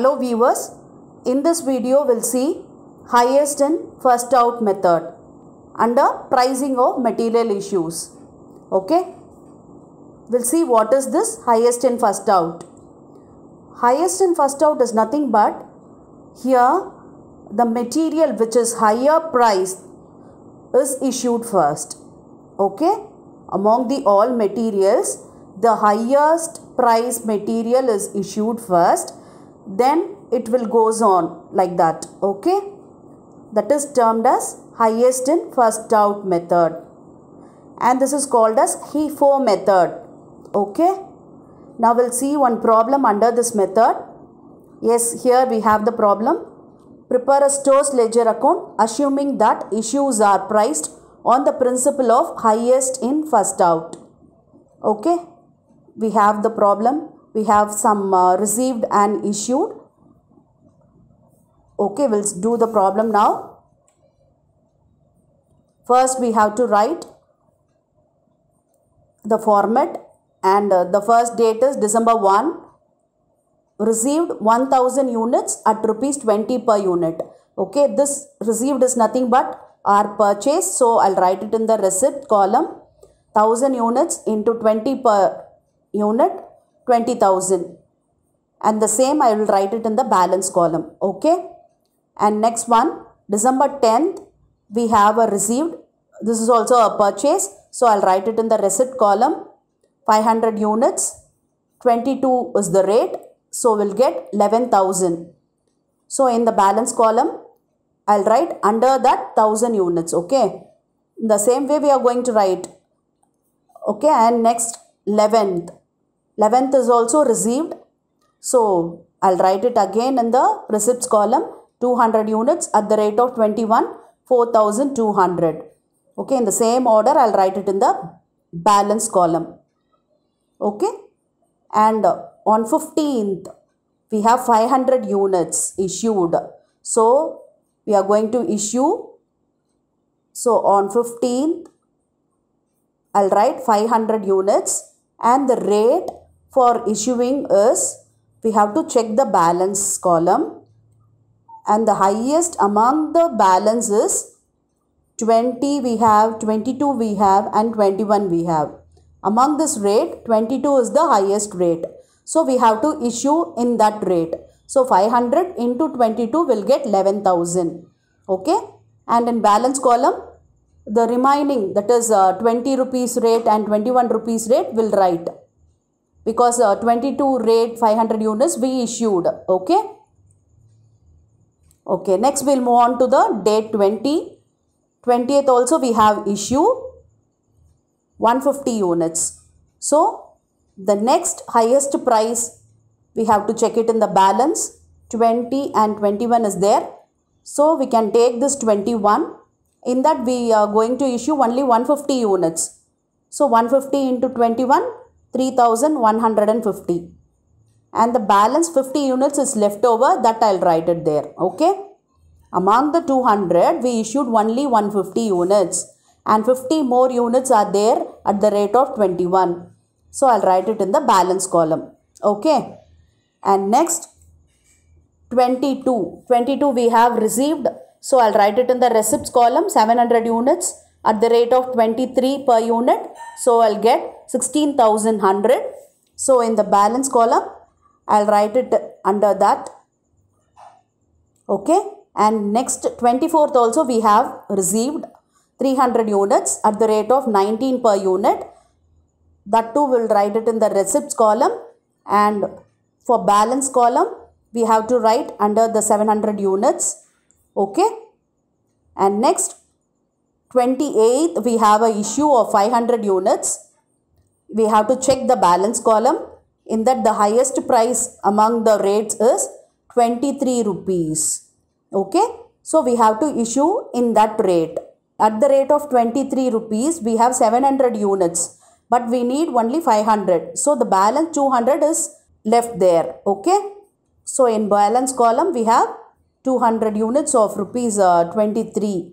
Hello viewers, in this video we'll see highest in first out method under pricing of material issues. Okay, we'll see what is this highest in first out. Highest in first out is nothing but here the material which is higher priced is issued first. Okay, among the all materials the highest price material is issued first then it will goes on like that okay that is termed as highest in first out method and this is called as HIFO method okay now we'll see one problem under this method yes here we have the problem prepare a stores ledger account assuming that issues are priced on the principle of highest in first out okay we have the problem we have some uh, received and issued okay we'll do the problem now first we have to write the format and uh, the first date is December 1 received 1000 units at rupees 20 per unit okay this received is nothing but our purchase so I'll write it in the receipt column 1000 units into 20 per unit 20,000 and the same I will write it in the balance column okay and next one December 10th we have a received this is also a purchase so I'll write it in the receipt column 500 units 22 is the rate so we'll get 11,000 so in the balance column I'll write under that 1000 units okay the same way we are going to write okay and next 11th 11th is also received. So I'll write it again in the receipts column 200 units at the rate of 21 4200. Okay, in the same order I'll write it in the balance column. Okay, and on 15th we have 500 units issued. So we are going to issue. So on 15th I'll write 500 units and the rate for issuing is we have to check the balance column and the highest among the balance is 20 we have, 22 we have and 21 we have. Among this rate, 22 is the highest rate. So we have to issue in that rate. So 500 into 22 will get 11,000. Okay. And in balance column, the remaining that is uh, 20 rupees rate and 21 rupees rate will write because uh, 22 rate 500 units we issued okay okay next we'll move on to the date 20 20th also we have issue 150 units so the next highest price we have to check it in the balance 20 and 21 is there so we can take this 21 in that we are going to issue only 150 units so 150 into 21 3150 and the balance 50 units is left over that I'll write it there okay among the 200 we issued only 150 units and 50 more units are there at the rate of 21 so I'll write it in the balance column okay and next 22 22 we have received so I'll write it in the receipts column 700 units at the rate of 23 per unit so I'll get 16,100. So in the balance column, I'll write it under that. Okay. And next 24th also we have received 300 units at the rate of 19 per unit. That too we'll write it in the receipts column. And for balance column, we have to write under the 700 units. Okay. And next 28th, we have a issue of 500 units. We have to check the balance column. In that, the highest price among the rates is 23 rupees. Okay. So, we have to issue in that rate. At the rate of 23 rupees, we have 700 units. But we need only 500. So, the balance 200 is left there. Okay. So, in balance column, we have 200 units of rupees uh, 23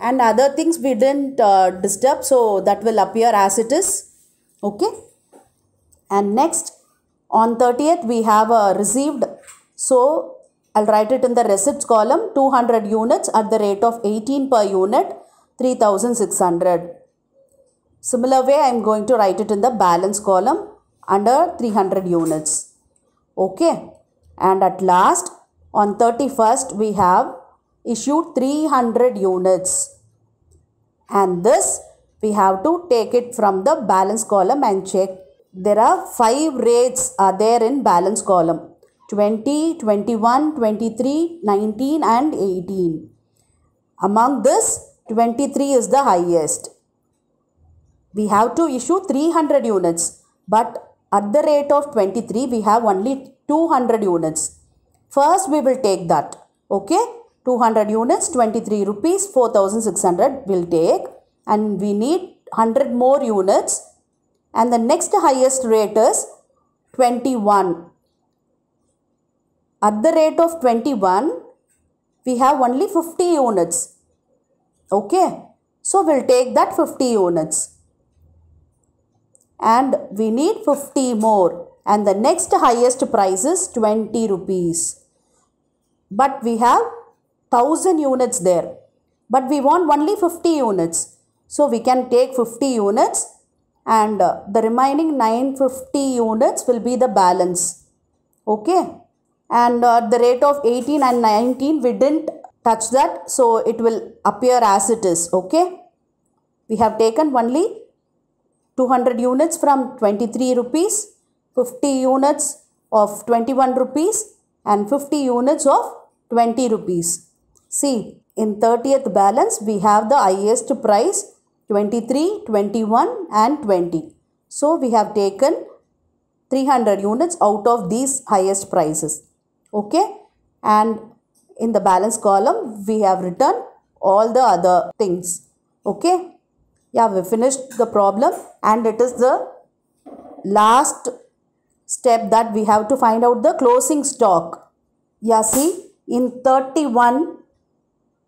and other things we didn't uh, disturb so that will appear as it is okay and next on 30th we have uh, received so I'll write it in the receipts column 200 units at the rate of 18 per unit 3600 similar way I am going to write it in the balance column under 300 units okay and at last on 31st we have issued 300 units and this we have to take it from the balance column and check there are five rates are there in balance column 20 21 23 19 and 18 among this 23 is the highest we have to issue 300 units but at the rate of 23 we have only 200 units first we will take that okay 200 units 23 rupees 4600 will take and we need 100 more units and the next highest rate is 21 at the rate of 21 we have only 50 units okay so we'll take that 50 units and we need 50 more and the next highest price is 20 rupees but we have 1000 units there. But we want only 50 units. So we can take 50 units and uh, the remaining 950 units will be the balance. Okay. And uh, the rate of 18 and 19 we didn't touch that. So it will appear as it is. Okay. We have taken only 200 units from 23 rupees, 50 units of 21 rupees and 50 units of 20 rupees. See, in 30th balance, we have the highest price 23, 21 and 20. So, we have taken 300 units out of these highest prices. Okay. And in the balance column, we have written all the other things. Okay. Yeah, we finished the problem and it is the last step that we have to find out the closing stock. Yeah, see, in 31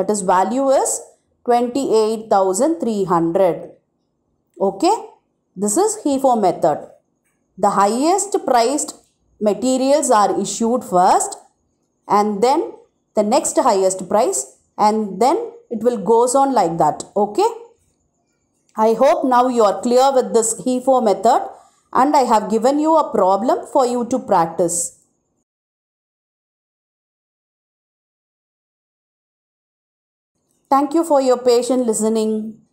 That is value is 28,300. Okay. This is HIFO method. The highest priced materials are issued first and then the next highest price and then it will goes on like that. Okay. I hope now you are clear with this HIFO method and I have given you a problem for you to practice. Thank you for your patient listening.